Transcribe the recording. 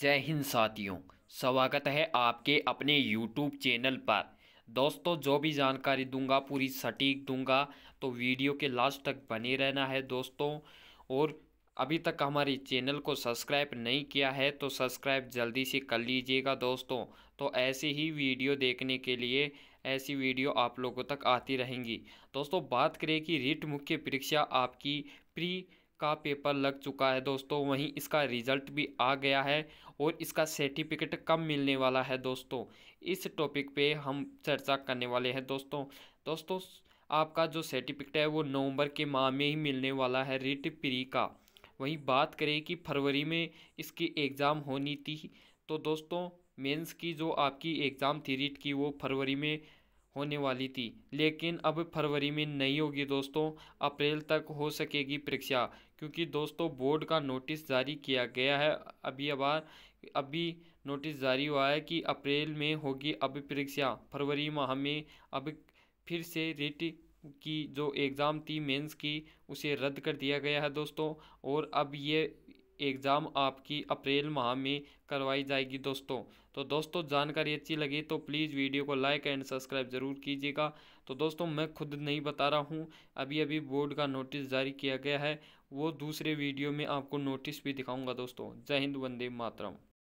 जय हिंद साथियों स्वागत है आपके अपने यूट्यूब चैनल पर दोस्तों जो भी जानकारी दूंगा पूरी सटीक दूंगा तो वीडियो के लास्ट तक बने रहना है दोस्तों और अभी तक हमारे चैनल को सब्सक्राइब नहीं किया है तो सब्सक्राइब जल्दी से कर लीजिएगा दोस्तों तो ऐसे ही वीडियो देखने के लिए ऐसी वीडियो आप लोगों तक आती रहेंगी दोस्तों बात करें कि रिट मुख्य परीक्षा आपकी प्री का पेपर लग चुका है दोस्तों वहीं इसका रिजल्ट भी आ गया है और इसका सर्टिफिकेट कब मिलने वाला है दोस्तों इस टॉपिक पे हम चर्चा करने वाले हैं दोस्तों दोस्तों आपका जो सर्टिफिकेट है वो नवंबर के माह में ही मिलने वाला है रिट प्री का वहीं बात करें कि फरवरी में इसकी एग्ज़ाम होनी थी तो दोस्तों मेंस की जो आपकी एग्ज़ाम थी रिट की वो फरवरी में होने वाली थी लेकिन अब फरवरी में नहीं होगी दोस्तों अप्रैल तक हो सकेगी परीक्षा क्योंकि दोस्तों बोर्ड का नोटिस जारी किया गया है अभी अबार अभी नोटिस जारी हुआ है कि अप्रैल में होगी अब परीक्षा फरवरी माह में अब फिर से रिट की जो एग्ज़ाम थी मेंस की उसे रद्द कर दिया गया है दोस्तों और अब ये एग्ज़ाम आपकी अप्रैल माह में करवाई जाएगी दोस्तों तो दोस्तों जानकारी अच्छी लगी तो प्लीज़ वीडियो को लाइक एंड सब्सक्राइब ज़रूर कीजिएगा तो दोस्तों मैं खुद नहीं बता रहा हूँ अभी अभी बोर्ड का नोटिस जारी किया गया है वो दूसरे वीडियो में आपको नोटिस भी दिखाऊँगा दोस्तों जय हिंद वंदे मातरम